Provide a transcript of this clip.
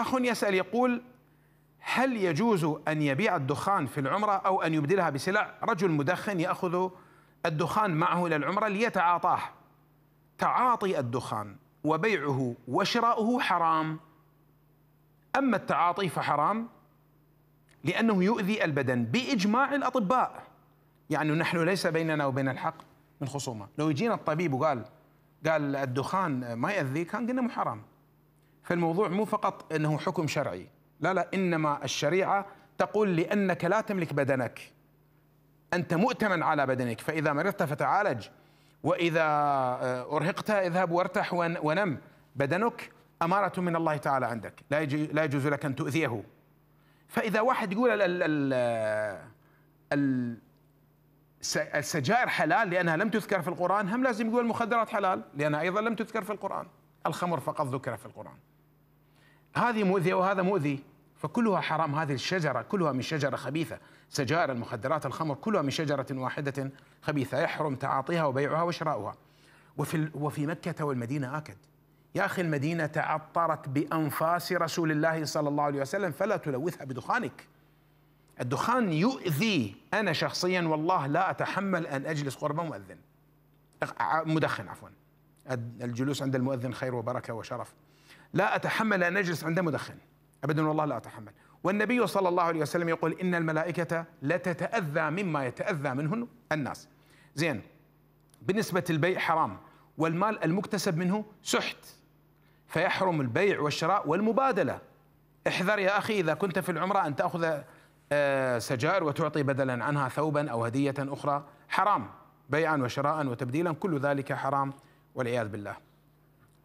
أخ يسأل يقول هل يجوز أن يبيع الدخان في العمرة أو أن يبدلها بسلع رجل مدخن يأخذ الدخان معه إلى العمرة ليتعاطاه تعاطي الدخان وبيعه وشراؤه حرام أما التعاطي فحرام لأنه يؤذي البدن بإجماع الأطباء يعني نحن ليس بيننا وبين الحق من خصومة لو يجينا الطبيب وقال قال الدخان ما يؤذي كان قلنا محرم فالموضوع مو فقط انه حكم شرعي لا لا انما الشريعه تقول لانك لا تملك بدنك انت مؤتمن على بدنك فاذا مرضت فتعالج واذا آه، ارهقت اذهب وارتح ونم بدنك اماره من الله تعالى عندك لا لا يجوز لك ان تؤذيه فاذا واحد يقول ال السجائر حلال لانها لم تذكر في القران هم لازم يقول المخدرات حلال لانها ايضا لم تذكر في القران الخمر فقط ذكر في القرآن هذه مؤذية وهذا مؤذي فكلها حرام هذه الشجرة كلها من شجرة خبيثة سجائر المخدرات الخمر كلها من شجرة واحدة خبيثة يحرم تعاطيها وبيعها وشراؤها وفي, وفي مكة والمدينة آكد يا أخي المدينة تعطرت بأنفاس رسول الله صلى الله عليه وسلم فلا تلوثها بدخانك الدخان يؤذي أنا شخصيا والله لا أتحمل أن أجلس قرب مؤذن مدخن عفوا الجلوس عند المؤذن خير وبركة وشرف لا أتحمل أن أجلس عند مدخن أبدا والله لا أتحمل والنبي صلى الله عليه وسلم يقول إن الملائكة لتتأذى مما يتأذى منه الناس زين بالنسبة للبيع حرام والمال المكتسب منه سحت فيحرم البيع والشراء والمبادلة احذر يا أخي إذا كنت في العمرة أن تأخذ آه، سجائر وتعطي بدلا عنها ثوبا أو هدية أخرى حرام بيعا وشراء وتبديلا كل ذلك حرام والعياذ بالله